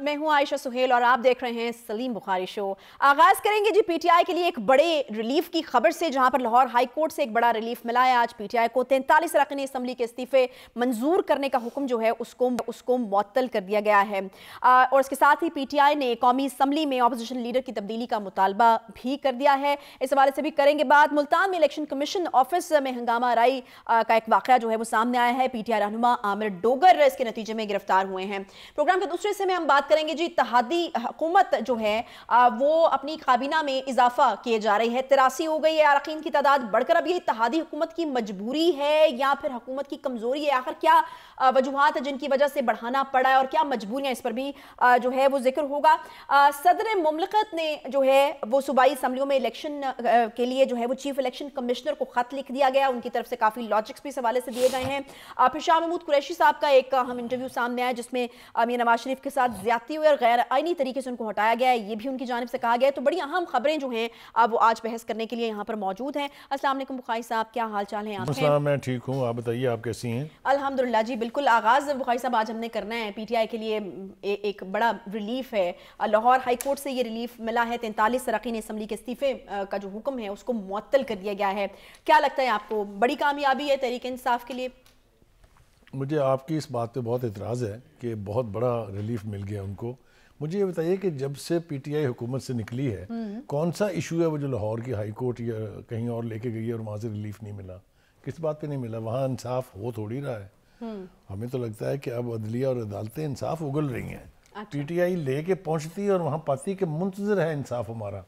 मैं हूं आयशा सुहेल और आप देख रहे हैं सलीम बुखारी शो आगाज करेंगे जी पीटीआई के लिए एक बड़े रिलीफ की खबर से जहां पर लाहौर हाई कोर्ट से एक बड़ा रिलीफ मिला है आज पीटीआई को तैंतालीस रकन असम्बली के इस्तीफे मंजूर करने का हुक्म जो है उसको उसको मअतल कर दिया गया है आ, और इसके साथ ही पी ने कौमी असम्बली में अपोजिशन लीडर की तब्दीली का मुतालबा भी कर दिया है इस हवाले से भी करेंगे बात मुल्तान में इलेक्शन कमीशन ऑफिस में हंगामा राई का एक वाक़ जो है वो सामने आया है पी पीटीआई रहनुमा आमिर डोगर इसके नतीजे में गिरफ्तार हुए हैं प्रोग्राम के दूसरे से में हम बात बात करेंगे जी तहादी हुकूमत जो है वो अपनी काबीना में इजाफा किए जा रही है तिरासी हो गई है अरकान की तादाद बढ़कर अब ये तहादी हुकूमत की मजबूरी है या फिर हुकूमत की कमजोरी है आखिर क्या वजूहत है जिनकी वजह से बढ़ाना पड़ा है और क्या मजबूरियाँ इस पर भी जो है वो जिक्र होगा सदर ममलकत ने जो है वो सूबाई असम्बलियों में इलेक्शन के लिए जो है वो चीफ इलेक्शन कमिश्नर को खत लिख दिया गया उनकी तरफ से काफ़ी लॉजिक्स भी इस हवाले से दिए गए हैं फिर शाह महमूद कुरैशी साहब का एक हम इंटरव्यू सामने आया जिसमें अमीर नवाज शरीफ के साथ ज्यादती हुई और गैर आईनी तरीके से उनको हटाया गया है ये भी उनकी जानब से कहा गया है तो बड़ी अहम खबरें जो हैं वो आज बहस करने के लिए यहाँ पर मौजूद हैं असल बुखाई साहब क्या हाल चाल है मैं ठीक हूँ आप बताइए आप कैसी हैं अलहमदिल्ला जी बिल्कुल आगाज़ बुखाई साहब आज हमने करना है पी के लिए एक बड़ा रिलीफ है लाहौर हाई कोर्ट से ये रिलीफ मिला है तैंतालीस सराकीन इसम्बली के इस्तीफे का जो हुक्म है उसको मुअत्तल कर दिया गया है क्या लगता है आपको बड़ी कामयाबी है तहरीक इंसाफ के लिए मुझे आपकी इस बात पे बहुत एतराज़ है कि बहुत बड़ा रिलीफ मिल गया उनको मुझे ये बताइए कि जब से पीटीआई हुकूमत से निकली है हम्म। कौन सा इशू है वो जो लाहौर की हाई कोर्ट या कहीं और लेके गई है और वहाँ से रिलीफ नहीं मिला किस बात पे नहीं मिला वहाँ इंसाफ हो थोड़ी रहा है हम्म। हमें तो लगता है कि अब अदलिया और अदालतें इंसाफ उगल रही हैं आई अच्छा। ले लेके पहुँचती है और वहाँ पाती कि मुंतजर है इंसाफ हमारा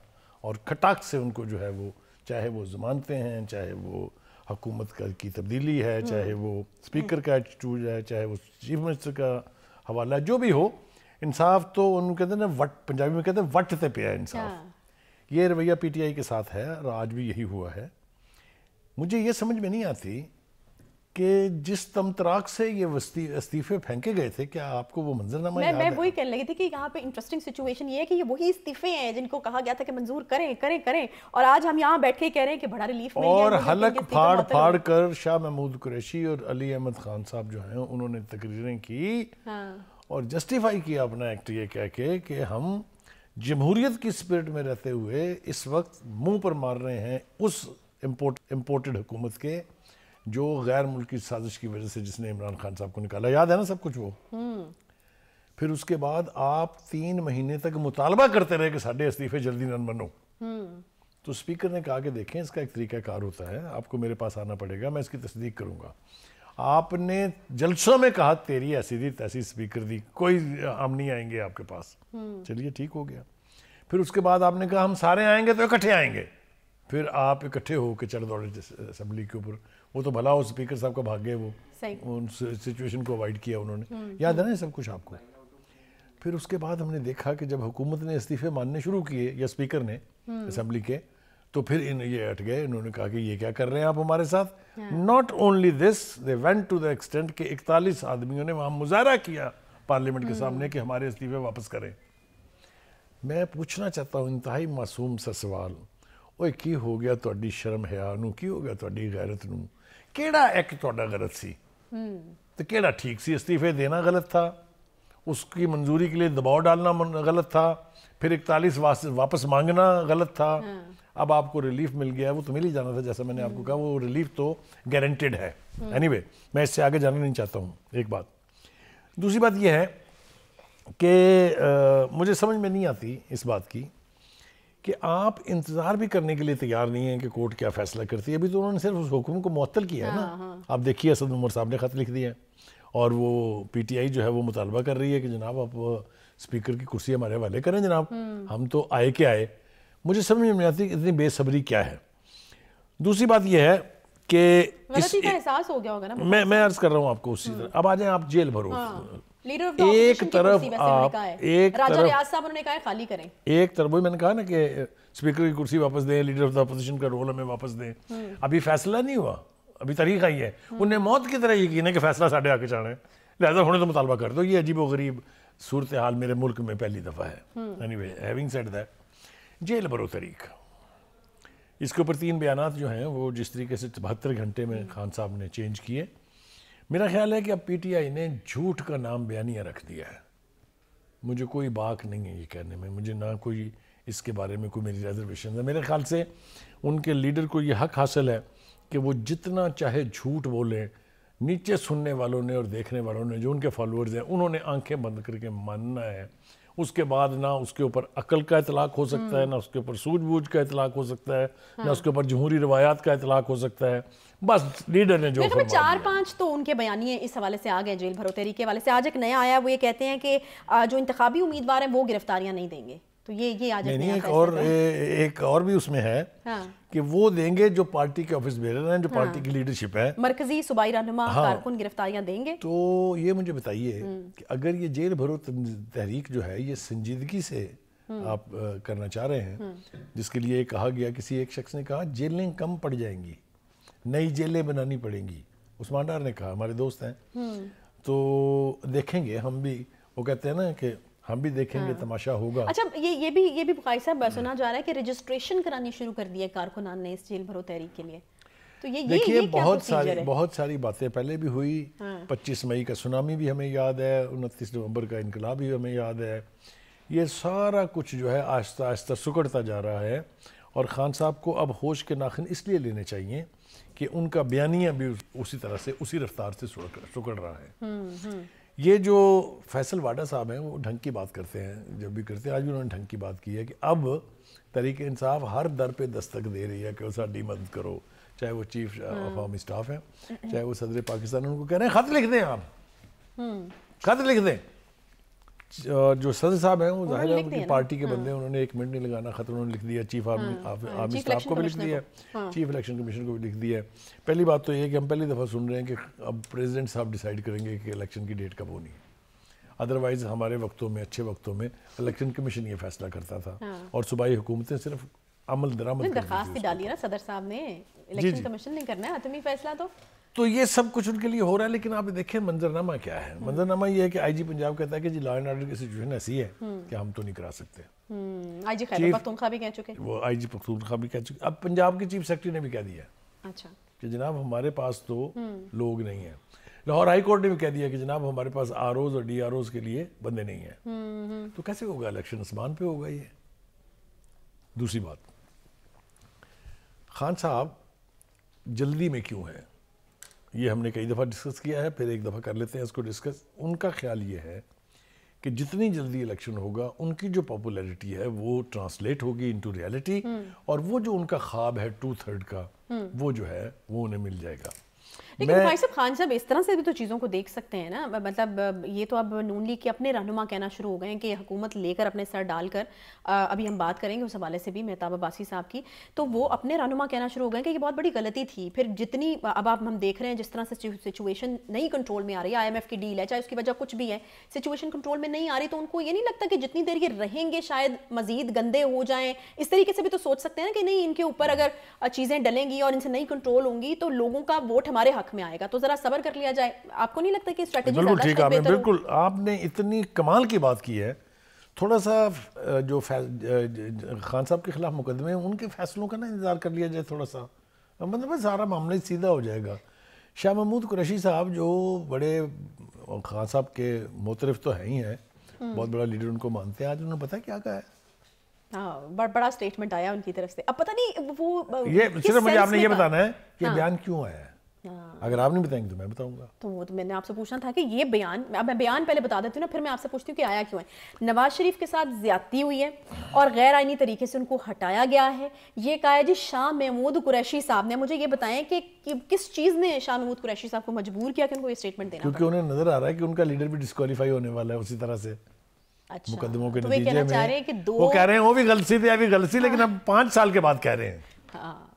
और खटाक से उनको जो है वो चाहे वो जमानतें हैं चाहे वो हुकूमत की तब्दीली है हम्म। चाहे वो स्पीकर का एटीट्यूड है चाहे वो चीफ मिनिस्टर का हवाला है जो भी हो इंसाफ तो उनको कहते हैं ना वट पंजाबी में कहते हैं वट ते पे है इंसाफ हाँ। ये रवैया पीटीआई के साथ है और आज भी यही हुआ है मुझे ये समझ में नहीं आती कि जिस तमतराक से ये इस्तीफे फेंके गए थे क्या आपको वो मंजरनामा मैं मैं वही कहने लगी थी कि यहाँ पे इंटरेस्टिंग सिचुएशन ये है कि ये वही इस्तीफे हैं जिनको कहा गया था कि मंजूर करें करें करें और आज हम यहाँ बैठ के कह रहे हैं कि बड़ा रिलीफ और हलक फाड़ फाड़ कर शाह महमूद कुरैशी और अली अहमद खान साहब जो हैं उन्होंने तकरीरें की हाँ। और जस्टिफाई किया अपना एक्ट ये कह के कि हम जमहूरियत की स्पिरिट में रहते हुए इस वक्त मुंह पर मार रहे हैं उस इम्पोर्ट इम्पोर्टेड हुकूमत के जो गैर मुल्की साजिश की वजह से जिसने इमरान खान साहब को निकाला याद है ना सब कुछ वो हम्म। फिर उसके बाद आप तीन महीने तक मुतालबा करते रहे कि साढ़े इस्तीफे जल्दी रन बनो हम्म। तो स्पीकर ने कहा कि देखें इसका एक तरीकाकार होता है आपको मेरे पास आना पड़ेगा मैं इसकी तस्दीक करूँगा आपने जलसों में कहा तेरी ऐसी दी तैसी स्पीकर दी कोई हम नहीं आएंगे आपके पास हम्म। चलिए ठीक हो गया फिर उसके बाद आपने कहा हम सारे आएंगे तो इकट्ठे आएंगे फिर आप इकट्ठे होकर चढ़ दौड़े असम्बली के ऊपर वो तो भला हो स्पीकर साहब का भाग्य है वो उन सिचुएशन को अवॉइड किया उन्होंने हम्म। याद है ना सब कुछ आपको फिर उसके बाद हमने देखा कि जब हुकूमत ने इस्तीफे मानने शुरू किए या स्पीकर ने असम्बली हम्म। के तो फिर इन ये हट गए इन्होंने कहा कि ये क्या कर रहे हैं आप हमारे साथ not only this they went to the extent कि इकतालीस आदमियों ने वहाँ मुजाहरा किया पार्लियामेंट के हम्म। सामने कि हमारे इस्तीफे वापस करें मैं पूछना चाहता हूँ इंतहाई मासूम सा सवाल ओए की हो गया तो शर्म हयानू की हो गया तो गैरत नू કેડા એક તુઆડા ગલત સી હમ તો કેડા ઠીક સી استીફે દેના ગલત થા ઉસકી મંજૂરી કે લિયે દબાવ ડાલના ગલત થા ફિર 41 વાપસ માંગના ગલત થા અબ આપકો રિલીફ મિલ ગયા હે વો તો મિલે જના થા જૈસા મેને આપકો કહા વો રિલીફ તો ગેરંટીડ હે એનીવે મે ઇસસે આગે જાનના નહી ચાહતા હું એક બાત દૂસરી બાત યે હે કે મુજે સમજ મે નહી આતી ઇસ બાત કી कि आप इंतज़ार भी करने के लिए तैयार नहीं है कि कोर्ट क्या फैसला करती है अभी तो उन्होंने सिर्फ उस हुक्म को मअतल किया है ना हाँ, हाँ, आप देखिए असद उमर साहब ने ख़त लिख दिया है और वो पीटीआई जो है वो मुतालबा कर रही है कि जनाब आप स्पीकर की कुर्सी हमारे हवाले करें जनाब हम्म। हम तो आए के आए मुझे समझ में आती इतनी बेसब्री क्या है दूसरी बात यह है कि एहसास हो गया होगा ना मैं मैं अर्ज कर रहा हूँ आपको उसी हम्म। तरह अब आ जाए आप जेल भरो हाँ। एक तरफ आप एक राजा रियाज साहब उन्होंने कहा खाली करें एक तरफ वही मैंने कहा ना कि स्पीकर की कुर्सी वापस दें लीडर ऑफ द अपोजिशन का रोल हमें वापस दें हम्म। अभी फैसला नहीं हुआ अभी तारीख आई है उन्हें मौत की तरह यकीन है कि फैसला साढ़े आके चाह रहे हैं लिहाजा होने तो मुतालबा कर दो ये अजीब व गरीब सूरत हाल मेरे मुल्क में पहली दफ़ा है anyway having set that jail भरो तरीक इसके ऊपर तीन बयान जो हैं वो जिस तरीके से बहत्तर घंटे में खान साहब ने चेंज किए मेरा ख्याल है कि अब पीटीआई ने झूठ का नाम बयानिया रख दिया है मुझे कोई बाक नहीं है ये कहने में मुझे ना कोई इसके बारे में कोई मेरी रिजर्वेशन है मेरे ख्याल से उनके लीडर को ये हक हासिल है कि वो जितना चाहे झूठ बोलें नीचे सुनने वालों ने और देखने वालों ने जो उनके फॉलोअर्स हैं उन्होंने आंखें बंद करके मानना है उसके बाद ना उसके ऊपर अकल का इतलाक हो सकता है ना उसके ऊपर सूझबूझ का इतलाक हो सकता है हाँ। ना उसके ऊपर जमहूरी रवायात का इतलाक हो सकता है बस लीडर ने जो चार पांच तो उनके बयानी इस हवाले से आ गए जेल भरो तरीके वाले से आज एक नया आया वो ये कहते हैं कि जो इंतबी उम्मीदवार हैं वो गिरफ्तारियां नहीं देंगे तो ये ये आज नहीं, नहीं एक और ए, एक और भी उसमें है हाँ। कि वो देंगे जो पार्टी के ऑफिस बेरर हैं जो हाँ। पार्टी की लीडरशिप है मरकजी सूबाई रहनुमा हाँ। कारकुन गिरफ्तारियां देंगे तो ये मुझे बताइए हम्म। कि अगर ये जेल भरो तहरीक जो है ये संजीदगी से हम्म। आप करना चाह रहे हैं हम्म। जिसके लिए कहा गया किसी एक शख्स ने कहा जेलें कम पड़ जाएंगी नई जेलें बनानी पड़ेंगी उस्मान डार ने कहा हमारे दोस्त हैं तो देखेंगे हम भी वो कहते हैं ना कि हम भी देखेंगे हाँ। तमाशा होगा अच्छा ये ये भी ये भी बुखारी साहब सुना जा रहा है कि रजिस्ट्रेशन करानी शुरू कर दी है कारकुनान ने इस जेल भरो तहरीक के लिए तो ये देखिए बहुत सारी बहुत सारी बातें पहले भी हुई हाँ। पच्चीस मई का सुनामी भी हमें याद है उनतीस नवंबर का इनकलाब भी हमें याद है ये सारा कुछ जो है आहिस्ता आहिस्ता सुकड़ता जा रहा है और ख़ान साहब को अब होश के नाखन इसलिए लेने चाहिए कि उनका बयानिया भी उसी तरह से उसी रफ्तार से सुकड़ रहा है हम्म, हम्म। ये जो फैसल वाडा साहब हैं वो ढंग की बात करते हैं जब भी करते हैं आज भी उन्होंने ढंग की बात की है कि अब तरीक इंसाफ हर दर पे दस्तक दे रही है कि डी मदद करो चाहे वो चीफ ऑफ आर्मी हम्म। स्टाफ हैं चाहे वो सदर पाकिस्तान उनको कह रहे हैं खत लिख दें आप हम्म। खत लिख दें जो सदर साहब हैं वो जाहिर है उनकी पार्टी के हाँ। बंदे उन्होंने एक मिनट नहीं लगाना खतरा उन्होंने लिख दिया चीफ आर्मी हाँ, आर्मी हाँ, स्टाफ को भी लिख दिया चीफ इलेक्शन कमीशन को भी लिख दिया है पहली बात तो ये कि हम पहली दफ़ा सुन रहे हैं कि अब प्रेसिडेंट साहब डिसाइड करेंगे कि इलेक्शन की डेट कब होनी है अदरवाइज़ हमारे वक्तों में अच्छे वक्तों में इलेक्शन कमीशन ये फैसला करता था और सूबाई हुकूमतें सिर्फ अमल दरामद दरखास्त डाली ना सदर साहब ने इलेक्शन कमीशन नहीं करना है आत्मी फैसला तो तो ये सब कुछ उनके लिए हो रहा है लेकिन आप देखें मंजरनामा क्या है हम्म। मंजरनामा ये है कि आईजी पंजाब कहता है कि जी लॉ एंड ऑर्डर की सिचुएशन ऐसी है हम्म। कि हम तो नहीं करा सकते आईजी हम्म, खैर पख्तूनखा भी कह चुके वो आईजी पख्तूनखा भी कह चुके अब पंजाब के चीफ सेक्रेटरी ने भी कह दिया अच्छा कि जनाब हमारे पास तो लोग नहीं है लाहौर हाई कोर्ट ने भी कह दिया कि जनाब हमारे पास आर और डी आर के लिए बंदे नहीं है तो कैसे होगा इलेक्शन आसमान पे होगा ये दूसरी बात खान साहब जल्दी में क्यों है ये हमने कई दफ़ा डिस्कस किया है फिर एक दफ़ा कर लेते हैं इसको डिस्कस उनका ख्याल ये है कि जितनी जल्दी इलेक्शन होगा उनकी जो पॉपुलैरिटी है वो ट्रांसलेट होगी इनटू रियलिटी हम्म। और वो जो उनका ख्वाब है टू थर्ड का हम्म। वो जो है वो उन्हें मिल जाएगा लेकिन भाई साहब खान साहब इस तरह से भी तो चीज़ों को देख सकते हैं ना मतलब ये तो अब नून लीग के अपने रहनुमा कहना शुरू हो गए हैं कि हुकूमत लेकर अपने सर डालकर अभी हम बात करेंगे उस हवाले से भी मेहताब अब्बासी साहब की तो वो अपने रहनुमा कहना शुरू हो गए कि ये बहुत बड़ी गलती थी फिर जितनी अब आप हम देख रहे हैं जिस तरह से सिचुएशन नहीं कंट्रोल में आ रही है आई की डील है चाहे उसकी वजह कुछ भी है सिचुएशन कंट्रोल में नहीं आ रही तो उनको ये नहीं लगता कि जितनी देर ये रहेंगे शायद मजीद गंदे हो जाएँ इस तरीके से भी तो सोच सकते हैं ना कि नहीं इनके ऊपर अगर चीज़ें डलेंगी और इनसे नहीं कंट्रोल होंगी तो लोगों का वोट हमारे हक में आएगा तो जरा सबर कर लिया जाए आपको नहीं लगता कि बिल्कुल ठीक है बिल्कुल आपने इतनी कमाल की बात की है थोड़ा सा जो खान साहब के खिलाफ मुकदमे हैं उनके फैसलों का ना इंतज़ार कर लिया जाए थोड़ा सा मतलब सारा मामला सीधा हो जाएगा शाह महमूद कुरैशी साहब जो बड़े खान साहब के मोतरफ तो हैं ही हैं हम्म। बहुत बड़ा लीडर उनको मानते हैं आज उन्होंने पता क्या कहा है हाँ बड़ा स्टेटमेंट आया उनकी तरफ से अब पता नहीं वो ये सिर्फ मुझे आपने ये बताना है कि हाँ। बयान क्यों आया है हाँ। अगर आप नहीं बताएंगे तो मैं बताऊंगा तो वो तो मैंने आपसे पूछना था कि ये बयान अब मैं बयान पहले बता देती हूँ ना फिर मैं आपसे पूछती हूँ कि आया क्यों है नवाज शरीफ के साथ ज्यादती हुई है और गैर आइनी तरीके से उनको हटाया गया है ये कहा है जी शाह महमूद कुरैशी साहब ने मुझे ये बताएं कि, कि किस चीज़ ने शाह महमूद कुरैशी साहब को मजबूर किया कि उनको ये स्टेटमेंट देना क्योंकि उन्हें नजर आ रहा है कि उनका लीडर भी डिस्कालीफाई होने वाला है उसी तरह से अच्छा, मुकदमों के तो नतीजे में वो कह रहे हैं वो भी गलती थी अभी गलती हाँ। लेकिन अब पाँच साल के बाद कह रहे हैं हाँ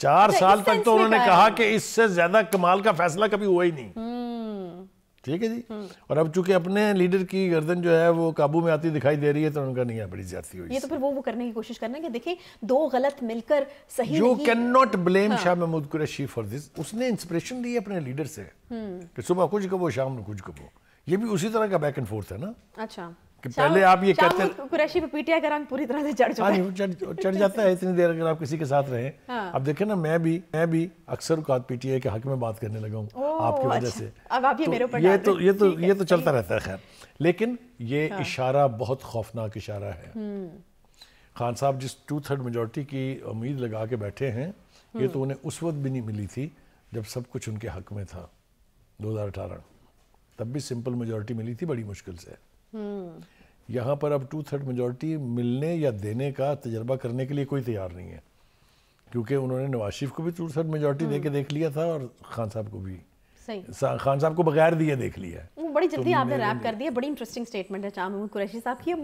चार अच्छा, साल तक तो उन्होंने कहा कि इससे ज्यादा कमाल का फैसला कभी हुआ ही नहीं हम्म। ठीक है जी हम्म। और अब चूंकि अपने लीडर की गर्दन जो है वो काबू में आती दिखाई दे रही है तो उनका नहीं है बड़ी ज्यादा हुई ये तो फिर वो वो करने की कोशिश करना कि देखिए दो गलत मिलकर सही you can not blame Shah Mahmood Qureshi for this उसने इंस्पिरेशन है अपने लीडर से हम्म। कि सुबह कुछ कबो शाम कुछ कबो ये भी उसी तरह का बैक एंड फोर्थ है ना अच्छा कि पहले आप ये कहते कुरैशी पे पीटिया का रंग पूरी तरह से चढ़ हाँ, चुका है चढ़ जाता है इतनी देर अगर आप किसी के साथ रहे हाँ। अब देखे ना मैं भी मैं भी अक्सर का पीटीए के हक में बात करने लगा हूँ आपकी वजह अच्छा। से अब आप ये तो मेरे ऊपर ये तो ये तो ये तो चलता रहता है खैर लेकिन ये हाँ। इशारा बहुत खौफनाक इशारा है हम्म। खान साहब जिस टू थर्ड मेजोरिटी की उम्मीद लगा के बैठे हैं ये हम्म। तो उन्हें उस वक्त भी नहीं मिली थी जब सब कुछ उनके हक में था 2018 तब भी सिंपल मेजोरिटी मिली थी बड़ी मुश्किल से हम्म। यहाँ पर अब टू थर्ड मेजोरिटी मिलने या देने का तजर्बा करने के लिए कोई तैयार नहीं है क्योंकि उन्होंने नवाज शरीफ को भी टू थर्ड मेजोरिटी देके देख लिया था और खान साहब को भी खान साहब को बगैर दिए देख लिया वो बड़ी तो जल्दी तो आपने रैप कर दिया बड़ी इंटरेस्टिंग स्टेटमेंट है चाह कुरैशी साहब की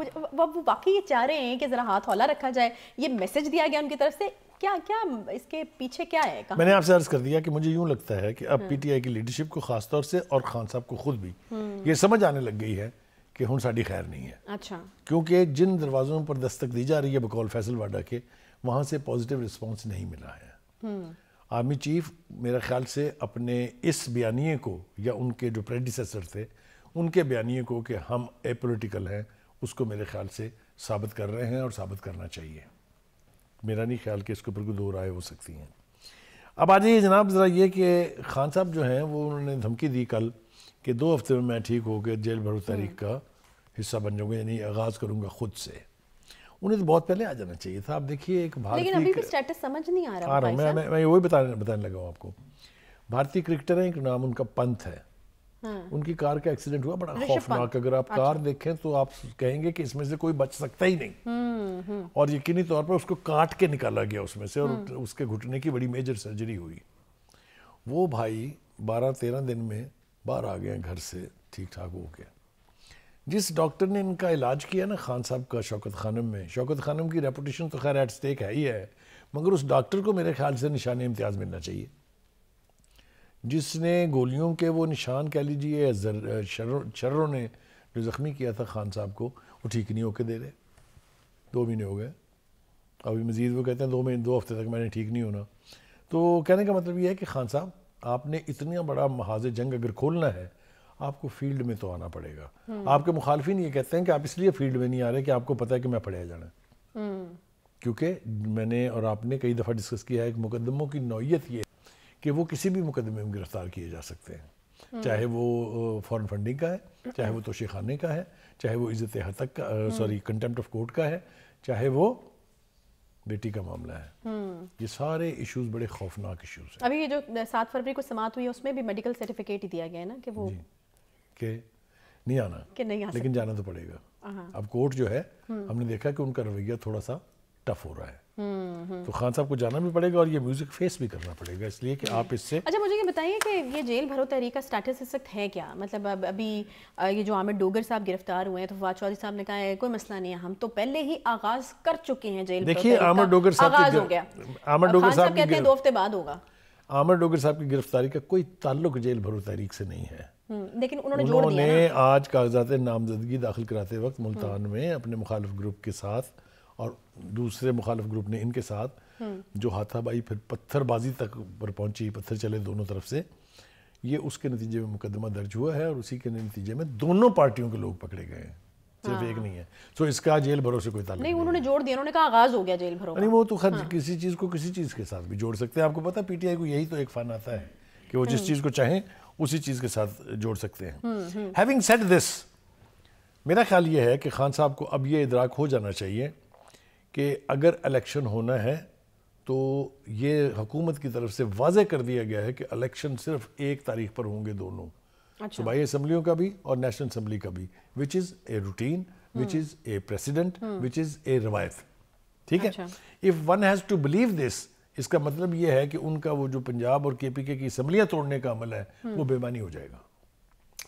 वो बाकी ये चाह रहे हैं कि जरा हाथ हौला रखा जाए ये मैसेज दिया गया उनकी तरफ से क्या क्या इसके पीछे क्या है मैंने आपसे अर्ज कर दिया कि मुझे यूं लगता है कि अब पीटीआई हम्म। की लीडरशिप को खासतौर से और खान साहब को खुद भी हम्म। ये समझ आने लग गई है कि हूँ साड़ी खैर नहीं है अच्छा क्योंकि जिन दरवाज़ों पर दस्तक दी जा रही है बकौल फैसल वाडा के वहाँ से पॉजिटिव रिस्पॉन्स नहीं मिला है हम्म। आर्मी चीफ मेरा ख्याल से अपने इस बयानिए को या उनके जो प्रेडिसेसर थे उनके बयानिए को कि हम ए पोलिटिकल हैं उसको मेरे ख्याल से साबित कर रहे हैं और साबित करना चाहिए मेरा नहीं ख्याल कि इसके ऊपर कोई दो राय हो सकती हैं अब आ जाइए जनाब ज़रा ये कि खान साहब जो हैं वो उन्होंने धमकी दी कल कि दो हफ्ते में मैं ठीक होकर जेल भरो तारीख का हिस्सा बन जाऊंगा यानी आगाज़ करूंगा खुद से उन्हें तो बहुत पहले आ जाना चाहिए था आप देखिए एक भारतीय आ रहा मैं मैं, वही बताने बताने लगा हूँ आपको भारतीय क्रिकेटर है एक नाम उनका पंथ है हाँ। उनकी कार का एक्सीडेंट हुआ बड़ा खौफनाक अगर आप कार अच्छा। देखें तो आप कहेंगे कि इसमें से कोई बच सकता ही नहीं हम्म, हम्म। और यकीनी तौर पर उसको काट के निकाला गया उसमें से और हम्म। उसके घुटने की बड़ी मेजर सर्जरी हुई वो भाई बारह तेरह दिन में बाहर आ गए घर से ठीक ठाक हो गया जिस डॉक्टर ने इनका इलाज किया ना खान साहब का शौकत खानम में शौकत खानम की रेपुटेशन तो खैर एट स्टेक है ही है मगर उस डॉक्टर को मेरे ख्याल से निशान इम्तियाज़ मिलना चाहिए जिसने गोलियों के वो निशान कह लीजिए शर्रों ने जो ज़ख्मी किया था खान साहब को वो ठीक नहीं होके दे रहे दो महीने हो गए अभी मज़ीद वो कहते हैं दो महीने दो हफ्ते तक मैंने ठीक नहीं होना तो कहने का मतलब ये है कि खान साहब आपने इतना बड़ा महाज जंग अगर खोलना है आपको फील्ड में तो आना पड़ेगा आपके मुखालफिन ये कहते हैं कि आप इसलिए फील्ड में नहीं आ रहे कि आपको पता है कि मैं पढ़ाया जाना क्योंकि मैंने और आपने कई दफ़ा डिस्कस किया है कि मुकदमों की नौीयत ये कि वो किसी भी मुकदमे में गिरफ्तार किए जा सकते हैं चाहे वो फॉरेन फंडिंग का है चाहे वो खाने का है चाहे वो इज़्ज़त हतक का सॉरी कंटेम्प्ट ऑफ कोर्ट का है चाहे वो बेटी का मामला है हम्म। ये सारे इश्यूज बड़े खौफनाक इश्यूज हैं अभी ये जो सात फरवरी को समाप्त हुई है उसमें भी मेडिकल सर्टिफिकेट ही दिया गया है ना कि वो के नहीं आना के नहीं आ लेकिन जाना तो पड़ेगा हाँ। अब कोर्ट जो है हम्म। हमने देखा कि उनका रवैया थोड़ा सा टफ हो रहा है हम्म, हम्म। तो खान साहब को जाना भी पड़ेगा और ये म्यूजिक फेस भी करना पड़ेगा इसलिए कि आप इससे अच्छा मुझे ये बताइए कि ये जेल भरो तहरीक का स्टेटस इस वक्त है क्या मतलब अब अभी ये जो आमिर डोगर साहब गिरफ्तार हुए हैं तो फवाद चौधरी साहब ने कहा है कोई मसला नहीं है हम तो पहले ही आगाज कर चुके हैं जेल देखिए आमिर डोगर साहब हो गया आमिर डोगर साहब कहते हैं दो हफ्ते बाद होगा आमिर डोगर साहब की गिरफ्तारी का कोई ताल्लुक जेल भरो तहरीक से नहीं है हम्म, लेकिन उन्होंने उन्होंने आज कागजात नामजदगी दाखिल कराते वक्त मुल्तान में अपने मुखालिफ ग्रुप के साथ और दूसरे मुखालफ ग्रुप ने इनके साथ हम्म। जो हाथाबाई फिर पत्थरबाजी तक पर पहुंची पत्थर चले दोनों तरफ से ये उसके नतीजे में मुकदमा दर्ज हुआ है और उसी के नतीजे में दोनों पार्टियों के लोग पकड़े गए हैं सिर्फ हाँ। एक नहीं है सो इसका जेल भरो से कोई नहीं उन्होंने जोड़ दिया उन्होंने कहा आगाज हो गया जेल भरो नहीं वो तो खैर हाँ। किसी चीज को किसी चीज के साथ भी जोड़ सकते हैं आपको पता पीटीआई को यही तो एक फन आता है कि वो जिस हम्म। चीज को चाहें उसी चीज के साथ जोड़ सकते हैं हैविंग सेट दिस मेरा ख्याल ये है कि खान साहब को अब ये इदराक हो जाना चाहिए कि अगर इलेक्शन होना है तो ये हुकूमत की तरफ से वाजह कर दिया गया है कि इलेक्शन सिर्फ एक तारीख पर होंगे दोनों अच्छा। असम्बलियों का भी और नेशनल असम्बली का भी which is a routine which is a president which is a रवायत ठीक है if one has to believe this इसका मतलब ये है कि उनका वो जो पंजाब और के पी के की असम्बलियाँ तोड़ने का अमल है हम्म। वो बेमानी हो जाएगा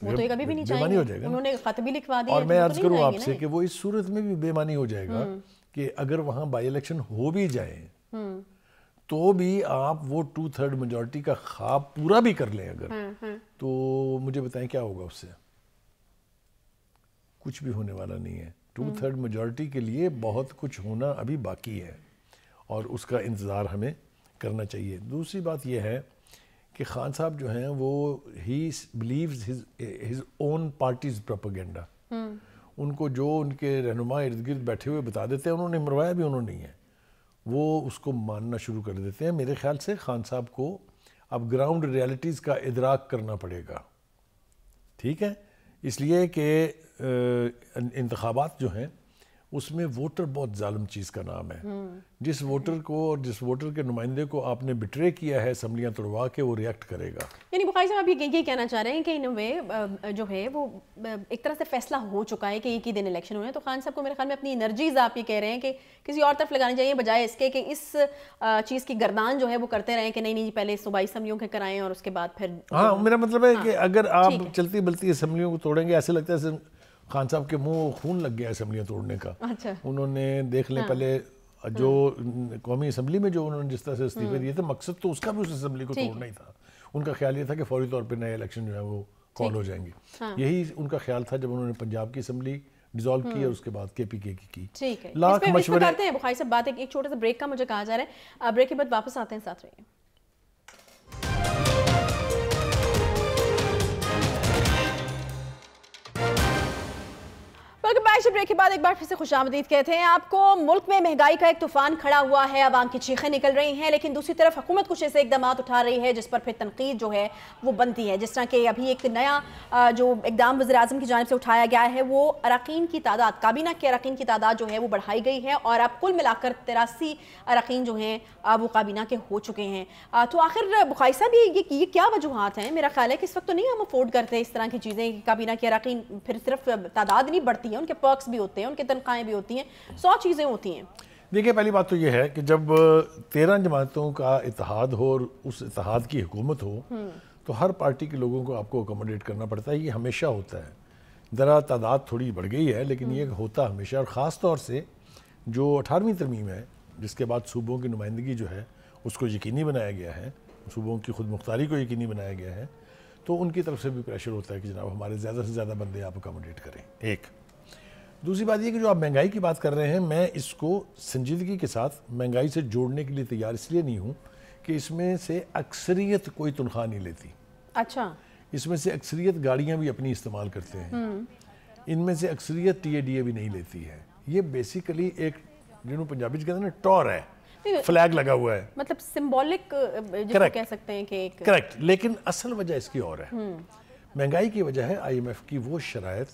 वो तो कभी भी नहीं बेमानी हो जाएगा उन्होंने खत भी लिखवा दिया और तो मैं अर्ज करूँ आपसे कि वो इस सूरत में भी बेमानी हो जाएगा हम्म। कि अगर वहाँ बाई इलेक्शन हो भी जाए हम्म। तो भी आप वो टू थर्ड मेजोरिटी का ख्वाब पूरा भी कर लें अगर हम्म, हम्म। तो मुझे बताएं क्या होगा उससे कुछ भी होने वाला नहीं है टू थर्ड मेजोरिटी के लिए बहुत कुछ होना अभी बाकी है और उसका इंतज़ार हमें करना चाहिए दूसरी बात यह है कि खान साहब जो हैं वो he believes his his own party's propaganda उनको जो उनके रहनुमा इर्द गिर्द बैठे हुए बता देते हैं उन्होंने मरवाया भी उन्होंने नहीं है वो उसको मानना शुरू कर देते हैं मेरे ख्याल से खान साहब को अब ग्राउंड रियलिटीज़ का इदराक करना पड़ेगा ठीक है इसलिए कि इंतबात जो हैं उसमें वोटर बहुत जालम चीज़ का नाम है हम्म। जिस वोटर को और जिस वोटर के नुमाइंदे को आपने बिट्रे किया है असम्बलियाँ तोड़वा के वो रिएक्ट करेगा यानी बुखारी साहब आप ये कहना चाह रहे हैं कि इन वे जो है वो एक तरह से फैसला हो चुका है कि एक ही दिन इलेक्शन हुए हैं तो खान साहब को मेरे ख्याल में अपनी एनर्जीज आप ये कह रहे हैं कि किसी और तरफ लगानी चाहिए बजाय इसके कि इस चीज़ की गर्दान जो है वो करते रहें कि नहीं नहीं पहले सूबाई असम्बलियों के कराएं और उसके बाद फिर हाँ मेरा मतलब है कि हाँ, अगर आप चलती बलती असम्बलियों को तोड़ेंगे ऐसे लगता है खान साहब के मुंह खून लग गया असम्बलियाँ तोड़ने का अच्छा। उन्होंने देख लें हाँ। पहले हाँ। जो कौमी असम्बली में जो उन्होंने जिस तरह से इस्तीफे हाँ। दिए थे मकसद तो उसका भी उस असम्बली को तोड़ना ही था उनका ख्याल ये था कि फौरी तौर पर नए इलेक्शन जो है वो कॉल हो जाएंगे हाँ। यही उनका ख्याल था जब उन्होंने पंजाब की असम्बली डिसॉल्व की और उसके बाद केपीके के की ठीक है लाख मशवरे करते हैं बुखारी साहब बात एक छोटे सा ब्रेक का मुझे कहा जा रहा है ब्रेक के बाद वापस आते हैं साथ रहिए वेलकम ब्रेक के बाद एक बार फिर से खुश कहते हैं आपको मुल्क में महंगाई का एक तूफान खड़ा हुआ है अब आम की चीखें निकल रही हैं लेकिन दूसरी तरफ हुकूमत कुछ ऐसे इकदाम उठा रही है जिस पर फिर तनकीद जो है वो बनती है जिस तरह के अभी एक नया जो इकदाम वजर अजम की जानब से उठाया गया है वो अरकान की तादाद काबीना के अरकान की तादाद जो है वो बढ़ाई गई है और अब कुल मिलाकर तिरासी अरकान जो हैं वो काबीना के हो चुके हैं तो आखिर बुखारी साहब ये ये क्या वजूहत हैं मेरा ख्याल है कि इस वक्त तो नहीं हम अफोर्ड करते इस तरह की चीज़ें काबीना के अरकान फिर सिर्फ तादाद नहीं बढ़ती है हैं उनके पर्कस भी होते हैं उनकी तनख्वाहें भी होती हैं सौ चीज़ें होती हैं देखिए पहली बात तो ये है कि जब तेरह जमातों का इतिहाद हो और उस इतिहाद की हुकूमत हो हम्म। तो हर पार्टी के लोगों को आपको अकोमोडेट करना पड़ता है ये हमेशा होता है ज़रा तादाद थोड़ी बढ़ गई है लेकिन ये हम्म। होता हमेशा और ख़ास तौर से जो अठारहवीं तरमीम है जिसके बाद सूबों की नुमाइंदगी जो है उसको यकीनी बनाया गया है सूबों की खुद मुख्तारी को यकीनी बनाया गया है तो उनकी तरफ से भी प्रेशर होता है कि जनाब हमारे ज़्यादा से ज़्यादा बंदे आप अकोमोडेट करें एक दूसरी बात ये कि जो आप महंगाई की बात कर रहे हैं मैं इसको संजीदगी के साथ महंगाई से जोड़ने के लिए तैयार इसलिए नहीं हूँ कि इसमें से अक्सरियत कोई तनख्वाह नहीं लेती अच्छा इसमें से अक्सरियत गाड़ियाँ भी अपनी इस्तेमाल करते हैं हम्म। इनमें से अक्सरियत टी ए डी ए भी नहीं लेती है ये बेसिकली एक जिन्होंने पंजाबी कहते हैं ना टॉर है फ्लैग लगा हुआ है मतलब सिंबॉलिक कह सकते हैं कि करेक्ट लेकिन असल वजह इसकी और है हम्म। महंगाई की वजह है आईएमएफ की वो शराय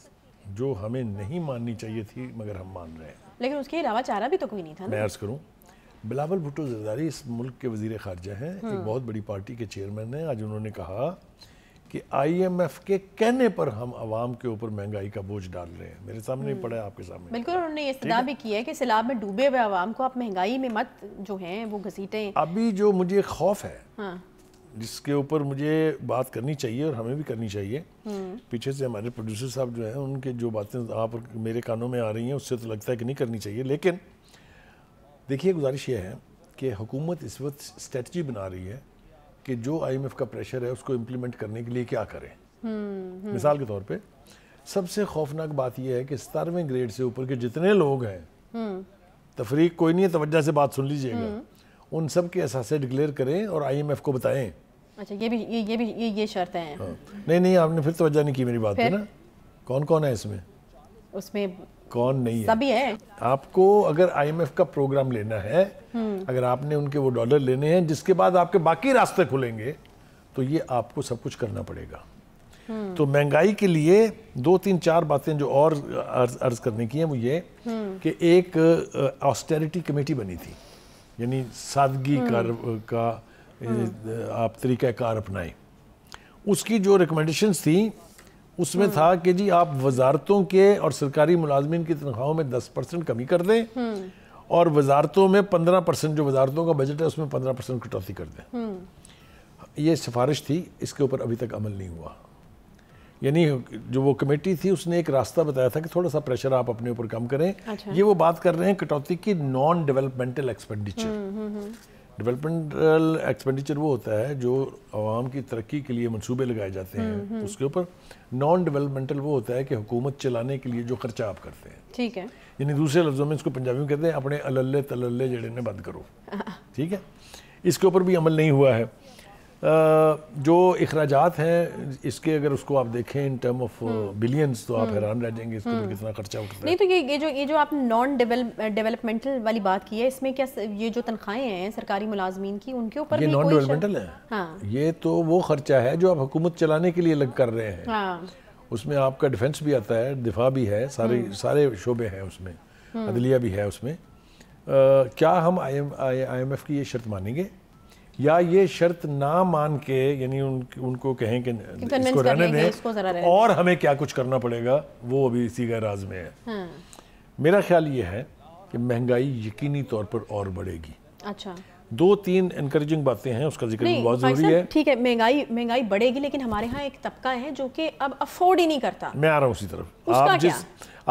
जो हमें नहीं माननी चाहिए थी मगर हम मान रहे हैं लेकिन उसके अलावा चारा भी तो कोई नहीं था मैं अर्ज करूँ बिलावल भुट्टो जरदारी इस मुल्क के वजीर खारजा हैं एक हम्म। बहुत बड़ी पार्टी के चेयरमैन हैं आज उन्होंने कहा कि आईएमएफ के कहने पर हम आवाम के ऊपर महंगाई का बोझ डाल रहे हैं मेरे सामने ही हम्म। पड़ा है आपके सामने बिल्कुल उन्होंने इस्तः भी किया है कि सैलाब में डूबे हुए आवाम को आप महंगाई में मत जो है वो घसीटें अभी जो मुझे खौफ है हाँ। जिसके ऊपर मुझे बात करनी चाहिए और हमें भी करनी चाहिए हम्म। पीछे से हमारे प्रोड्यूसर साहब जो हैं उनके जो बातें आप मेरे कानों में आ रही हैं उससे तो लगता है कि नहीं करनी चाहिए लेकिन देखिए गुजारिश ये है कि हुकूमत इस वक्त स्ट्रेटजी बना रही है कि जो आईएमएफ का प्रेशर है उसको इम्प्लीमेंट करने के लिए क्या करें हम्म, हम्म। मिसाल के तौर पर सबसे खौफनाक बात यह है कि सतारवें ग्रेड से ऊपर के जितने लोग हैं तफरीक कोई नहीं है तवज्जा से बात सुन लीजिएगा उन सब के असासे डिक्लेयर करें और आईएमएफ को बताएं अच्छा ये भी ये ये भी ये ये शर्तें हैं हाँ। नहीं नहीं आपने फिर तवज्जो नहीं की मेरी बात है ना कौन कौन है इसमें उसमें कौन नहीं है सभी है आपको अगर आईएमएफ का प्रोग्राम लेना है हम्म। अगर आपने उनके वो डॉलर लेने हैं जिसके बाद आपके बाकी रास्ते खुलेंगे तो ये आपको सब कुछ करना पड़ेगा हम्म। तो महंगाई के लिए दो तीन चार बातें जो और अर्ज, अर्ज करने की हैं वो ये हम्म। कि एक ऑस्टेरिटी कमेटी बनी थी यानी सादगी का हाँ। आप तरीक़ाकार अपनाएं उसकी जो रिकमेंडेशन थी उसमें हाँ। था कि जी आप वजारतों के और सरकारी मुलाजमन की तनख्वाहों में दस परसेंट कमी कर दें हाँ। और वजारतों में पंद्रह परसेंट जो वजारतों का बजट है उसमें पंद्रह परसेंट कटौती कर दें ये सिफारिश थी इसके ऊपर अभी तक अमल नहीं हुआ यानी जो वो कमेटी थी उसने एक रास्ता बताया था कि थोड़ा सा प्रेशर आप अपने ऊपर कम करें अच्छा। ये वो बात कर रहे हैं कटौती की non developmental expenditure developmental expenditure वो होता है जो आवाम की तरक्की के लिए मंसूबे लगाए जाते हैं हम्म, हम्म। उसके ऊपर नॉन डेवलपमेंटल वो होता है कि हुकूमत चलाने के लिए जो खर्चा आप करते हैं ठीक है यानी दूसरे लफ्ज़ों में इसको पंजाबी में कहते हैं अपने अलल्ले तलल्ले जड़े ने बंद करो ठीक है इसके ऊपर भी अमल नहीं हुआ है जो अखराज हैं इसके अगर उसको आप देखें इन टर्म ऑफ बिलियंस तो आप हम्म। हैरान रह जाएंगे इसके ऊपर हम्म। कितना खर्चा उठता नहीं तो ये ये जो ये जो आप नॉन डेवलपमेंटल वाली बात की है इसमें क्या ये जो तनख्वाहें हैं सरकारी मुलाजमीन की उनके ऊपर ये नॉन डेवलपमेंटल है ये तो वो खर्चा है जो आप हुकूमत चलाने के लिए अलग कर रहे हैं हाँ। उसमें आपका डिफेंस भी आता है दिफा भी है सारे हम्म। सारे शोबे हैं उसमें अदलिया भी है उसमें क्या हम आई एम एफ की ये शर्त मानेंगे या ये शर्त ना मान के यानी उन, उनको कहें कि इसको रहने दें और हमें क्या कुछ करना पड़ेगा वो अभी इसी का राज में है हाँ। मेरा ख्याल ये है कि महंगाई यकीनी तौर पर और बढ़ेगी अच्छा दो तीन इनक्रेजिंग बातें हैं उसका जिक्र भी बहुत हाँ जरूरी है ठीक है महंगाई महंगाई बढ़ेगी लेकिन हमारे यहाँ एक तबका है जो कि अब अफोर्ड ही नहीं करता मैं आ रहा हूँ उसी तरफ आप जिस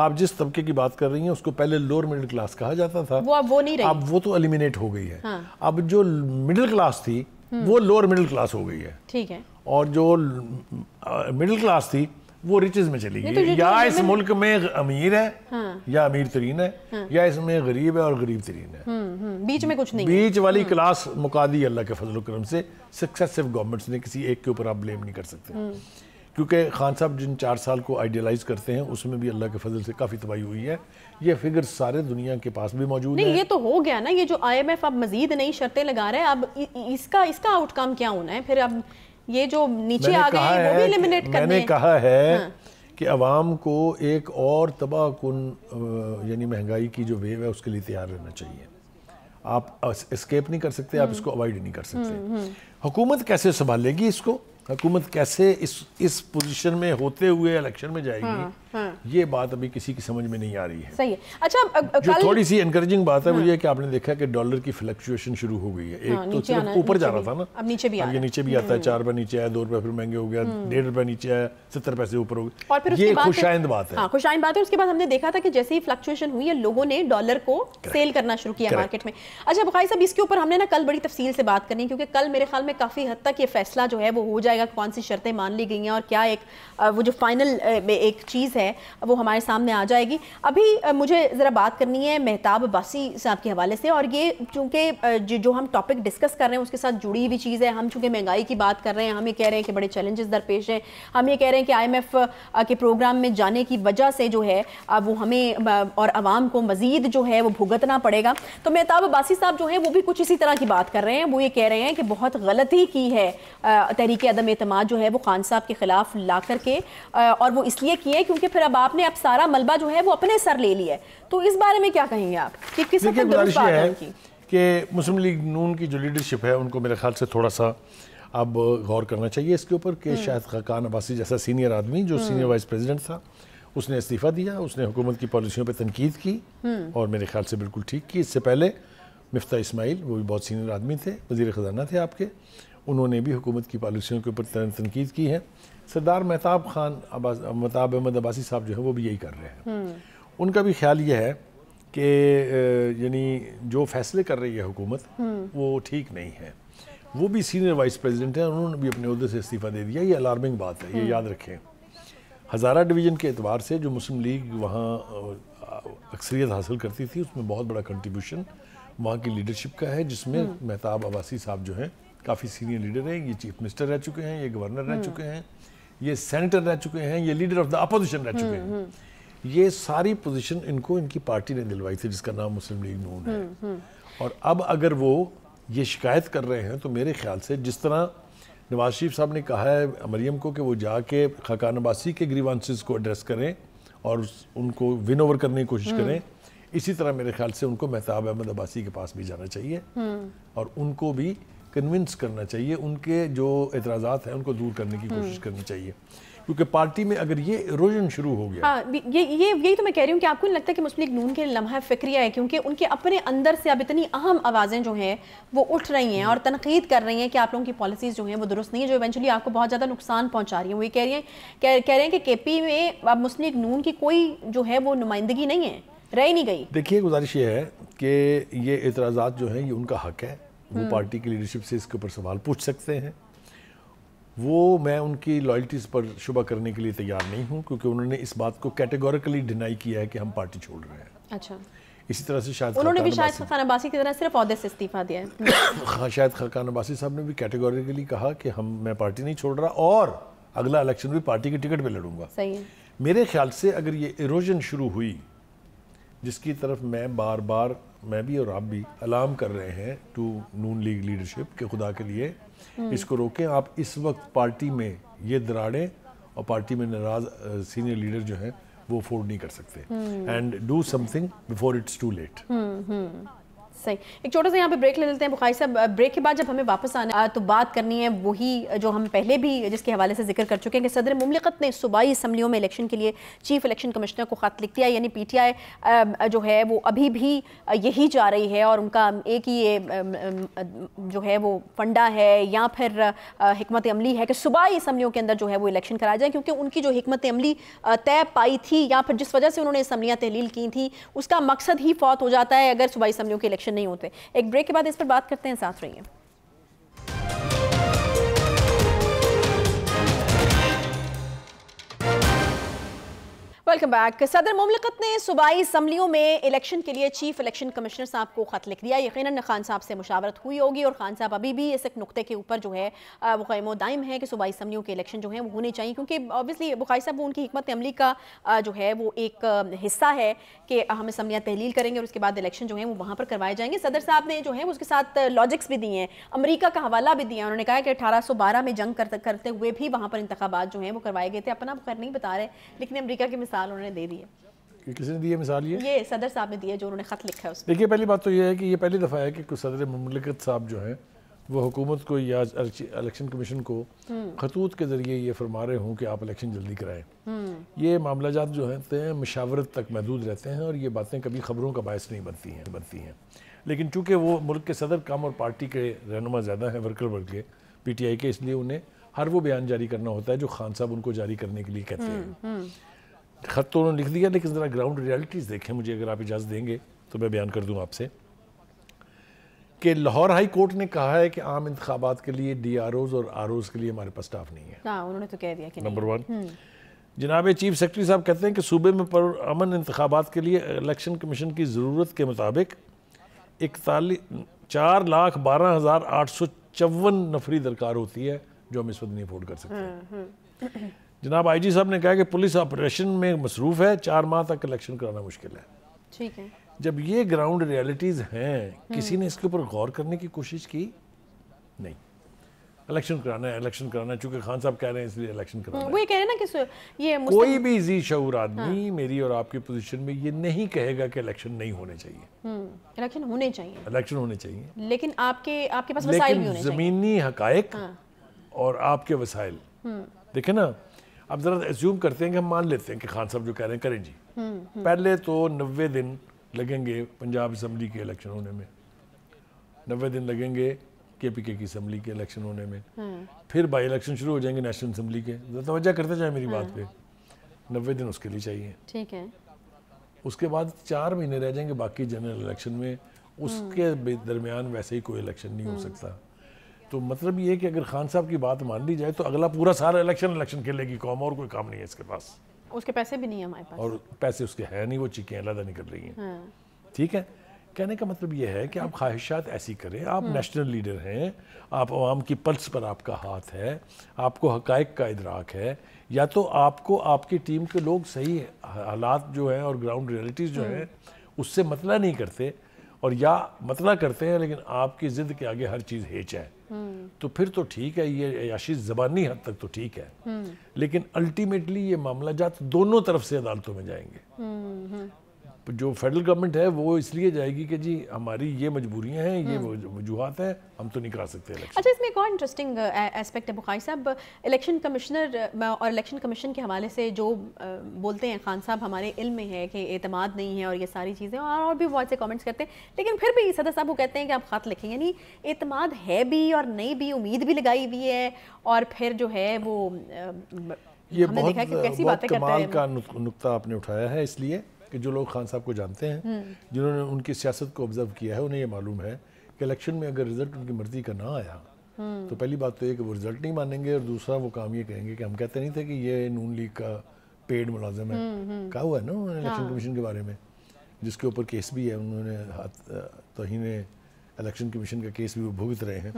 आप जिस तबके की बात कर रही हैं उसको पहले लोअर मिडिल क्लास कहा जाता था वो अब वो नहीं रही अब वो तो एलिमिनेट हो गई है हाँ। अब जो मिडिल क्लास थी हम्म। वो लोअर मिडिल क्लास हो गई है ठीक है और जो मिडिल क्लास थी वो रिचेज में चली तो गई या इस मुल्क में अमीर है हाँ। या अमीर तरीन है हाँ। या इसमें गरीब है और गरीब तरीन है हम्म, हम्म, बीच में कुछ नहीं बीच वाली क्लास हम्म। मुकादी अल्लाह के फजल करम से सक्सेसिव गवर्नमेंट्स ने किसी एक के ऊपर आप ब्लेम नहीं कर सकते क्योंकि खान साहब जिन चार साल को आइडियलाइज करते हैं उसमें भी अल्लाह के फजल से काफ़ी तबाही हुई है ये फिगर सारे दुनिया के पास भी मौजूद है ये तो हो गया ना ये जो आई एम एफ अब मजीद नई शर्तें लगा रहे हैं अब इसका इसका आउटकम क्या होना है फिर अब ये जो नीचे आ गए वो भी एलिमिनेट करने मैंने कहा है हाँ। कि आवाम को एक और तबाह कन यानी महंगाई की जो वेव है उसके लिए तैयार रहना चाहिए आप इस्केप नहीं कर सकते आप हम्म। इसको अवॉइड नहीं कर सकते हम्म, हम्म। हुकूमत कैसे संभालेगी इसको हुकूमत कैसे इस इस पोजीशन में होते हुए इलेक्शन में जाएगी हाँ। हाँ। ये बात अभी किसी की समझ में नहीं आ रही है सही है अच्छा अब, अब, जो थोड़ी सी एनकरेजिंग बात है वो हाँ। ये कि आपने देखा कि डॉलर की फ्लक्चुएशन शुरू हो गई है एक हाँ, तो ऊपर जा रहा था ना अब नीचे भी अब ये नीचे भी आता है हम्म। चार रुपए नीचे आया दो रुपए फिर महंगे हो गया हम्म। डेढ़ रुपए नीचे आया सत्तर पैसे ऊपर हो गया ये खुशाइंद बात है खुशाइंद बात है उसके बाद हमने देखा था कि जैसे ही फ्लक्चुएशन हुई है लोगों ने डॉलर को सेल करना शुरू किया मार्केट में अच्छा भाई साहब इसके ऊपर हमने ना कल बड़ी तफसील से बात करनी क्योंकि कल मेरे ख्याल में काफी हद तक ये फैसला जो है वो हो जाएगा कौन सी शर्तें मान ली गई हैं और क्या एक वो जो फाइनल एक चीज़ है है वो हमारे सामने आ जाएगी अभी मुझे ज़रा बात करनी है मेहताब बासी साहब के हवाले से और ये चूँकि जो हम टॉपिक डिस्कस कर रहे हैं उसके साथ जुड़ी हुई चीज़ है हम चूँकि महंगाई की बात कर रहे हैं हम ये कह रहे हैं कि बड़े चैलेंजेस दरपेश हैं हम ये कह रहे हैं कि आई के प्रोग्राम में जाने की वजह से जो है वो हमें और आवाम को मज़ीद जो है वो भुगतना पड़ेगा तो मेहताब अब्बासी साहब जो है वो भी कुछ इसी तरह की बात कर रहे हैं वो ये कह रहे हैं कि बहुत गलती की है तहरीक अदम अतमाद जो है वो खान साहब के ख़िलाफ़ ला करके और वो इसलिए किए क्योंकि फिर अब आपने अब सारा मलबा जो है वो अपने सर ले लिया है तो इस बारे में क्या कहेंगे आप कि किस है कि मुस्लिम लीग नून की जो लीडरशिप है उनको मेरे ख्याल से थोड़ा सा अब गौर करना चाहिए इसके ऊपर कि हम्म। शायद खाकान अब्बासी जैसा सीनियर आदमी जो हम्म। सीनियर वाइस प्रेसिडेंट था उसने इस्तीफ़ा दिया उसने हुकूमत की पॉलिसियों पर तनकीद की हम्म। और मेरे ख्याल से बिल्कुल ठीक की इससे पहले मफ्ता इसमाइल वो भी बहुत सीनियर आदमी थे वजीर ख़जाना थे आपके उन्होंने भी हुकूमत की पॉलिसियों के ऊपर तनकीद की है सरदार महताब खान मेहताब महताब अहमद अब्बासी साहब जो है वो भी यही कर रहे हैं हम्म। उनका भी ख्याल ये है कि यानी जो फैसले कर रही है हुकूमत हम्म। वो ठीक नहीं है वो भी सीनियर वाइस प्रेसिडेंट हैं उन्होंने भी अपने अहदे से इस्तीफ़ा दे दिया ये अलार्मिंग बात है ये हम्म। याद रखें हज़ारा डिवीज़न के अतबार से जो मुस्लिम लीग वहाँ अक्सरियत हासिल करती थी उसमें बहुत बड़ा कंट्रीब्यूशन वहाँ की लीडरशिप का है जिसमें मेहताब अब्बासी साहब जो हैं काफ़ी सीनियर लीडर हैं ये चीफ मिनिस्टर रह चुके हैं ये गवर्नर हम्म। रह चुके हैं ये सेनेटर रह चुके हम्म, हैं ये लीडर ऑफ द अपोजिशन रह चुके हैं ये सारी पोजीशन इनको इनकी पार्टी ने दिलवाई थी जिसका नाम मुस्लिम लीग नून है हम्म, और अब अगर वो ये शिकायत कर रहे हैं तो मेरे ख्याल से जिस तरह नवाज शरीफ साहब ने कहा है मरियम को कि वो जाके खकान अब्बासी के ग्रीवानसिस को एड्रेस करें और उनको विन ओवर करने की कोशिश करें इसी तरह मेरे ख्याल से उनको मेहताब अहमद अब्बासी के पास भी जाना चाहिए और उनको भी कन्विंस करना चाहिए उनके जो एतराज़ात हैं उनको दूर करने की हम्म। कोशिश करनी चाहिए क्योंकि पार्टी में अगर ये इरोजन शुरू हो गया हाँ, ये ये यही तो मैं कह रही हूँ कि आपको नहीं लगता कि मुस्लिम लीग नून के लम्हा फिक्रिया है क्योंकि उनके अपने अंदर से अब इतनी अहम आवाज़ें जो हैं वो उठ रही हैं और तनकीद कर रही हैं कि आप लोगों की पॉलिसीज़ जो हैं वो दुरुस्त नहीं है जो इवेंचुअली आपको बहुत ज़्यादा नुकसान पहुँचा रही है वो ये कह रही हैं कह, कह रहे हैं कि के पी में अब मुस्लिम लीग नून की कोई जो है वो नुमाइंदगी नहीं है रह नहीं गई देखिए गुजारिश ये है कि ये एतराज़ात जो हैं ये उनका हक है वो हाँ। पार्टी की लीडरशिप से इसके ऊपर सवाल पूछ सकते हैं वो मैं उनकी लॉयल्टीज़ पर शुभ करने के लिए तैयार नहीं हूँ क्योंकि उन्होंने इस बात को कैटेगोरिकली डिनाई किया है कि हम पार्टी छोड़ रहे हैं अच्छा इसी तरह से शायद उन्होंने भी शायद खान अबासी की तरह सिर्फ अहदे से इस्तीफा दिया है हाँ शायद खान अबासी साहब ने भी कैटेगोरिकली कहा कि हम मैं पार्टी नहीं छोड़ रहा और अगला इलेक्शन भी पार्टी के टिकट पर लड़ूंगा सही मेरे ख्याल से अगर ये इरोजन शुरू हुई जिसकी तरफ मैं बार बार मैं भी और आप भी अलार्म कर रहे हैं टू नून लीग लीडरशिप के खुदा के लिए हम्म। इसको रोकें आप इस वक्त पार्टी में ये दराड़ें और पार्टी में नाराज सीनियर लीडर जो हैं वो अफोर्ड नहीं कर सकते and do something before it's too late सही एक छोटा सा यहाँ पे ब्रेक ले लेते हैं बुखारी साहब ब्रेक के बाद जब हमें वापस आना तो बात करनी है वही जो हम पहले भी जिसके हवाले से जिक्र कर चुके हैं कि सदर ममलिकत ने सूबाई इसम्बलियों में इलेक्शन के लिए चीफ इलेक्शन कमिश्नर को ख़त लिख दिया यानी पी टी आई जो है वो अभी भी यही जा रही है और उनका एक ही ये जो है वो फंडा है या फिर हमत अमली है कि सूबाई इसम्बलियों के अंदर जो है वो इलेक्शन कराया जाए क्योंकि उनकी जो हमत अमली तय पाई थी या फिर जिस वजह से उन्होंने इसम्बलियाँ तहलील की थी उसका मकसद ही फौत हो जाता है अगर सूबाई इसम्बलियों के इलेक्शन नहीं होते एक ब्रेक के बाद इस पर बात करते हैं साथ रहिए वेलकम बैक सदर मुमलकत ने सूबाई इसम्बलियों में इलेक्शन के लिए चीफ इलेक्शन कमिश्नर साहब को ख़त लिख दिया यकीन खान साहब से मुशावरत हुई होगी और खान साहब अभी भी इस एक नुकते के ऊपर जो है वो कैमो दायम है कि सूबाई इसम्बलियों के इलेक्शन जो है वो होने चाहिए क्योंकि ऑब्वियसली बुखारी साहब वो उनकी हमत अमली का जो है वो एक हिस्सा है कि हम इसम्बलियाँ तहलील करेंगे और उसके बाद इलेक्शन जो है वो वहाँ पर करवाए जाएंगे सदर साहब ने जो है उसके साथ लॉजिक्स भी दिए हैं अमरीका का हवाला भी दिया उन्होंने कहा कि अठारह में जंग करते हुए भी वहाँ पर इंतबात जो है वो करवाए गए थे अपना खैर नहीं बता रहे लेकिन अमरीका के मिसाल मिसाल उन्होंने दे दी है कि किसी ने दिए मिसाल ये ये सदर साहब ने दिया जो उन्होंने ख़त लिखा है उसमें देखिए पहली बात तो ये है कि ये पहली दफ़ा है कि कुछ सदर ममलिकत साहब जो हैं वो हुकूमत को या इलेक्शन कमीशन को हम्म। खतूत के ज़रिए ये फरमा रहे हों कि आप इलेक्शन जल्दी कराएं हम्म। ये मामला जात जो हैं मशावरत तक महदूद रहते हैं और ये बातें कभी खबरों का बायस नहीं बनती हैं बनती हैं लेकिन चूँकि वो मुल्क के सदर कम और पार्टी के रहनुमा ज़्यादा हैं वर्कर वर्ग के पी टी आई के इसलिए उन्हें हर वो बयान जारी करना होता है जो खान साहब उनको जारी करने के लिए कहते हम्म, हैं ख़त तो उन्होंने लिख दिया लेकिन ज़रा ग्राउंड रियलिटीज़ देखें मुझे अगर आप इजाज़त देंगे तो मैं बयान कर दूँ आपसे कि लाहौर हाई कोर्ट ने कहा है कि आम इंतबात के लिए डी आर ओज और आर ओज के लिए हमारे पास स्टाफ नहीं है हाँ, उन्होंने तो कह दिया कि नंबर वन हम्म। जनाब चीफ सेक्रेटरी साहब कहते हैं कि सूबे में पर अमन इंतबात के लिए इलेक्शन कमीशन की ज़रूरत के मुताबिक इकतालीस चार लाख बारह हज़ार आठ सौ चौवन नफरी दरकार होती है जो हम इस वक्त नहीं अफोर्ड कर सकते हम्म, हम्म। जनाब आई जी साहब ने कहा कि पुलिस ऑपरेशन में मसरूफ़ है चार माह तक इलेक्शन कराना मुश्किल है ठीक है जब ये ग्राउंड रियलिटीज़ हैं किसी ने इसके ऊपर गौर करने की कोशिश की नहीं इलेक्शन कराना है इलेक्शन कराना है चूंकि खान साहब कह रहे हैं इसलिए इलेक्शन कराना हाँ, वो ये कह रहे ना कि ये कोई भी जी शूर आदमी हाँ। मेरी और आपकी पोजीशन में ये नहीं कहेगा कि इलेक्शन नहीं होने चाहिए इलेक्शन हम्म, होने चाहिए इलेक्शन होने चाहिए लेकिन आपके आपके पास वसाइल भी होने जमीनी हकायक हाँ। और आपके वसाइल हम्म। देखे ना अब ज़रा एज्यूम करते हैं कि हम मान लेते हैं कि खान साहब जो कह रहे हैं करें जी हुँ, पहले तो नबे दिन लगेंगे पंजाब असम्बली के इलेक्शन होने में नबे दिन लगेंगे के पी के की असम्बली के इलेक्शन होने में फिर बाई इलेक्शन शुरू हो जाएंगे नेशनल असम्बली के तोज्जह करते जाए मेरी बात पे नबे दिन उसके लिए चाहिए ठीक है उसके बाद चार महीने रह जाएंगे बाकी जनरल इलेक्शन में उसके दरमियान वैसे ही कोई इलेक्शन नहीं हो हम्म। सकता तो मतलब ये है कि अगर खान साहब की बात मान ली जाए तो अगला पूरा सारा इलेक्शन इलेक्शन खेलेगी कौम और कोई काम नहीं है इसके पास उसके पैसे भी नहीं है हमारे पास और पैसे उसके हैं नहीं वो चीखें अलहदा कर रही हैं हाँ। ठीक है कहने का मतलब यह है कि आप ख्वाहिशात ऐसी करें आप नेशनल हाँ। लीडर हैं आप आवाम की पल्स पर आपका हाथ है आपको हकायक का इदराक है या तो आपको आपकी टीम के लोग सही हालात जो हैं और ग्राउंड रियलिटीज़ जो हाँ। हैं उससे मतला नहीं करते और या मतला करते हैं लेकिन आपकी ज़िद के आगे हर चीज़ हेच है हम्म। तो फिर तो ठीक है ये याशी जबानी हद तक तो ठीक है हम्म। लेकिन अल्टीमेटली ये मामला जात दोनों तरफ से अदालतों में जाएंगे हम्म, जो फेडरल गवर्नमेंट है वो इसलिए जाएगी कि जी हमारी ये मजबूरियाँ हैं ये हम्म। वजूहत हैं हम तो नहीं करा सकते अच्छा इसमें एक और इंटरेस्टिंग एस्पेक्ट है बुखारी साहब इलेक्शन कमिश्नर और इलेक्शन कमीशन के हवाले से जो बोलते हैं खान साहब हमारे इल्म में है कि अतमाद नहीं है और ये सारी चीज़ें और, और भी बहुत से कॉमेंट्स करते हैं लेकिन फिर भी सदर साहब वो कहते हैं कि आप ख़त लिखें यानी अतमाद है भी और नहीं भी उम्मीद भी लगाई हुई है और फिर जो है वो ये बहुत, कमाल का नुकता आपने उठाया है इसलिए कि जो लोग खान साहब को जानते हैं हम्म। जिन्होंने उनकी सियासत को ऑब्जर्व किया है उन्हें ये मालूम है कि इलेक्शन में अगर रिजल्ट उनकी मर्जी का ना आया हम्म। तो पहली बात तो ये कि वो रिजल्ट नहीं मानेंगे और दूसरा वो काम ये कहेंगे कि हम कहते नहीं थे कि ये नून लीग का पेड मुलाजम है हम्म, कहा हुआ है ना उन्होंने इलेक्शन कमीशन हाँ। के बारे में जिसके ऊपर केस भी है उन्होंने हाथ तोहन इलेक्शन कमीशन का केस भी वो भुगत रहे हैं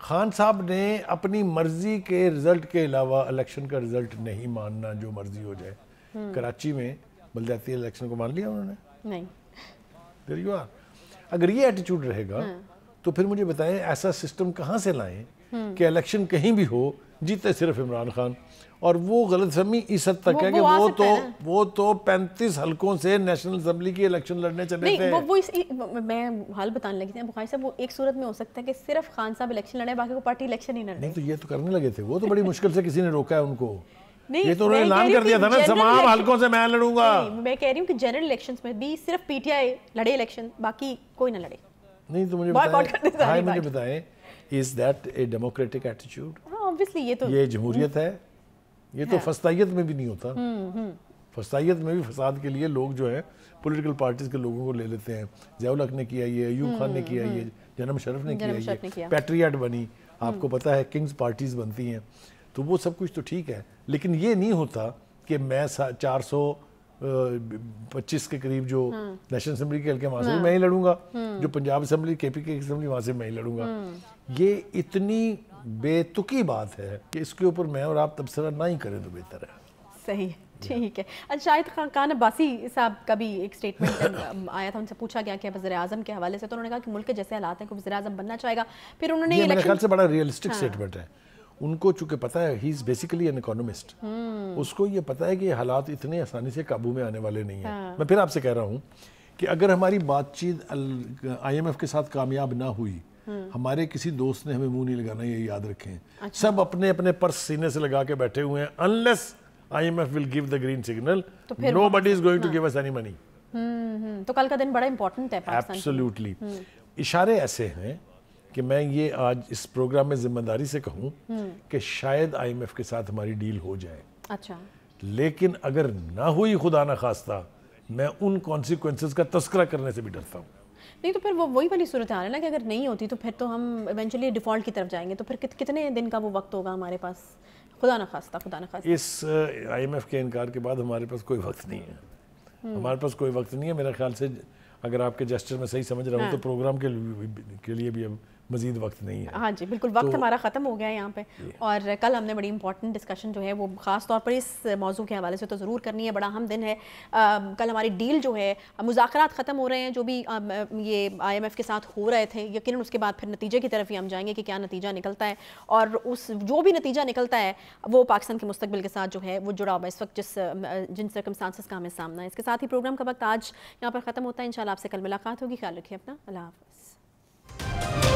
खान साहब ने अपनी मर्जी के रिजल्ट के अलावा इलेक्शन का रिजल्ट नहीं मानना जो मर्जी हो जाए कराची में बलजातीय इलेक्शन को मान लिया उन्होंने नहीं यू आर अगर ये एटीट्यूड रहेगा हाँ। तो फिर मुझे बताएं ऐसा सिस्टम कहाँ से लाएं हाँ। कि इलेक्शन कहीं भी हो जीते सिर्फ इमरान खान और वो गलत फहमी इस हद तक है कि वो तो वो तो पैंतीस हलकों से नेशनल असम्बली की इलेक्शन लड़ने चले नहीं, थे वो, वो इस, मैं हाल बताने लगी थी बुखारी साहब वो एक सूरत में हो सकता है कि सिर्फ खान साहब इलेक्शन लड़े बाकी को पार्टी इलेक्शन ही लड़े नहीं तो ये तो करने लगे थे वो तो बड़ी मुश्किल से किसी ने रोका है उनको नहीं ये तो उन्होंने ऐलान कर दिया था ना तमाम हल्कों से मैं लड़ूंगा मैं कह रही हूँ कि जनरल इलेक्शन में भी सिर्फ पीटीआई लड़े इलेक्शन बाकी कोई ना लड़े नहीं तो मुझे बताएं मुझे बताएं is that a democratic attitude obviously ये तो ये जमहूरियत है ये तो फस्ताइत में भी नहीं होता हम्म, हम्म। फसाइत में भी फसाद के लिए लोग जो है पॉलिटिकल पार्टीज के लोगों को ले लेते हैं जयालक ने किया ये अयूब खान ने हम्म, किया ये जन्म शरफ ने किया ये पैट्रियाट बनी आपको पता है किंग्स पार्टीज बनती हैं तो वो सब कुछ तो ठीक है लेकिन ये नहीं होता कि मैं चार सौ पच्चीस के करीब जो हाँ। नेशनल असम्बली के हल्के हाँ। हाँ। वहां से मैं ही लड़ूंगा जो पंजाब असम्बली के पी के असम्बली वहां से मैं ही लड़ूंगा ये इतनी बेतुकी बात है कि इसके ऊपर मैं और आप तबसरा ना ही करें तो बेहतर है सही ठीक है अच्छा शाहिद खान खान अब्बासी साहब का भी एक स्टेटमेंट आया था उनसे पूछा गया कि वजी अजम के हवाले से तो उन्होंने कहा कि मुल्क के जैसे हालात हैं कि वजी अजम बनना चाहेगा फिर उन्होंने ये ख्याल से बड़ा रियलिस्टिक स्टेटमेंट है उनको चूंकि पता है he is basically an economist उसको ये पता है कि हालात इतने आसानी से काबू में आने वाले नहीं है हाँ। मैं फिर आपसे कह रहा हूँ कि अगर हमारी बातचीत आईएमएफ के साथ कामयाब ना हुई हम्म। हमारे किसी दोस्त ने हमें मुंह नहीं लगाना ये याद रखें अच्छा। सब अपने अपने पर्स सीने से लगा के बैठे हुए हैं unless IMF will give the green signal nobody is going to give us any money तो कल का दिन बड़ा इंपॉर्टेंट है एब्सोल्युटली हम्म। इशारे ऐसे हैं कि मैं ये आज इस प्रोग्राम में जिम्मेदारी से कहूँ हम्म। कि शायद आईएमएफ के साथ हमारी डील हो जाए अच्छा लेकिन अगर ना हुई खुदा ना खास्ता मैं उन कॉन्सिक्वेंसेस का तस्करा करने से भी डरता हूँ नहीं तो फिर वो वही वाली सूरत है ना कि अगर नहीं होती तो फिर तो हम इवेंचुअली डिफ़ॉल्ट की तरफ जाएंगे तो फिर कित, कितने दिन का वो वक्त होगा हमारे पास खुदा ना खास्ता खुदा ना खास्ता इस आईएमएफ uh, के इनकार के बाद हमारे पास कोई वक्त नहीं है हम्म। हमारे पास कोई वक्त नहीं है मेरे ख्याल से अगर आपके जेस्टर में सही समझ रहा हूँ हाँ। तो प्रोग्राम के लिए भी हम मजीद वक्त नहीं है हाँ जी बिल्कुल वक्त तो, हमारा ख़त्म हो गया है यहाँ पे और कल हमने बड़ी इंपॉर्टेंट डिस्कशन जो है वो ख़ास तौर पर इस मौजू के हवाले से तो ज़रूर करनी है बड़ा अहम दिन है आ, कल हमारी डील जो है मुजाकर ख़त्म हो रहे हैं जो भी आ, ये आईएमएफ के साथ हो रहे थे यकीन उसके बाद फिर नतीजे की तरफ ही हम जाएंगे कि क्या नतीजा निकलता है और उस जो भी नतीजा निकलता है वो पाकिस्तान के मुस्तबिल के साथ जो है वो जुड़ा हुआ इस वक्त जिस जिन सर्कमस्टांसिस का हमें सामना है इसके साथ ही प्रोग्राम का वक्त आज यहाँ पर ख़त्म होता है इन आपसे कल मुलाकात होगी ख्याल रखिए अपना अल्लाह हाफ़